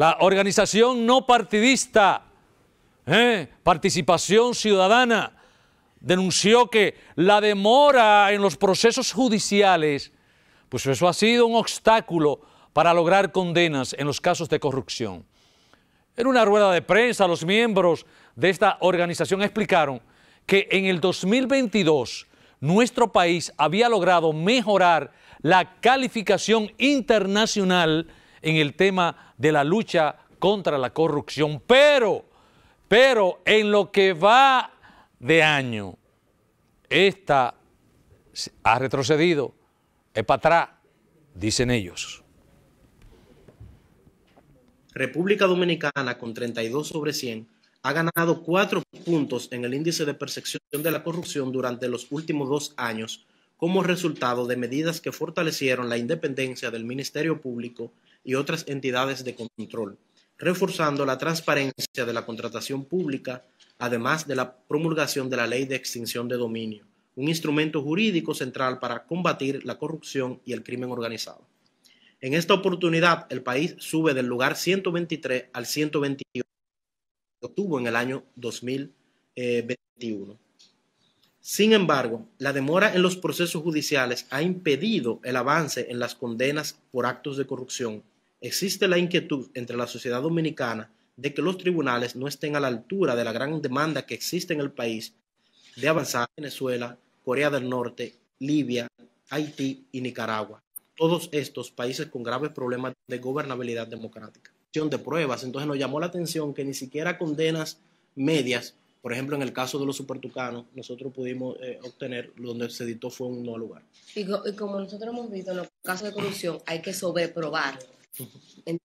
la organización no partidista, ¿eh? Participación Ciudadana, denunció que la demora en los procesos judiciales, pues eso ha sido un obstáculo para lograr condenas en los casos de corrupción. En una rueda de prensa, los miembros de esta organización explicaron que en el 2022 nuestro país había logrado mejorar la calificación internacional en el tema de la lucha contra la corrupción. Pero, pero en lo que va de año, esta ha retrocedido, es para atrás, dicen ellos. República Dominicana con 32 sobre 100 ha ganado cuatro puntos en el índice de percepción de la corrupción durante los últimos dos años como resultado de medidas que fortalecieron la independencia del Ministerio Público y otras entidades de control, reforzando la transparencia de la contratación pública, además de la promulgación de la Ley de Extinción de Dominio, un instrumento jurídico central para combatir la corrupción y el crimen organizado. En esta oportunidad, el país sube del lugar 123 al 128 que obtuvo en el año 2021. Sin embargo, la demora en los procesos judiciales ha impedido el avance en las condenas por actos de corrupción, Existe la inquietud entre la sociedad dominicana de que los tribunales no estén a la altura de la gran demanda que existe en el país de avanzar Venezuela, Corea del Norte, Libia, Haití y Nicaragua. Todos estos países con graves problemas de gobernabilidad democrática. De pruebas, entonces nos llamó la atención que ni siquiera condenas medias, por ejemplo, en el caso de los supertucanos, nosotros pudimos eh, obtener, donde se editó fue un nuevo lugar. Y, y como nosotros hemos visto en los casos de corrupción, hay que sobreprobar en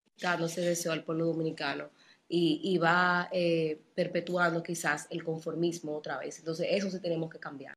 se deseo al pueblo dominicano y, va eh, perpetuando quizás el conformismo otra vez. Entonces, eso sí tenemos que cambiar.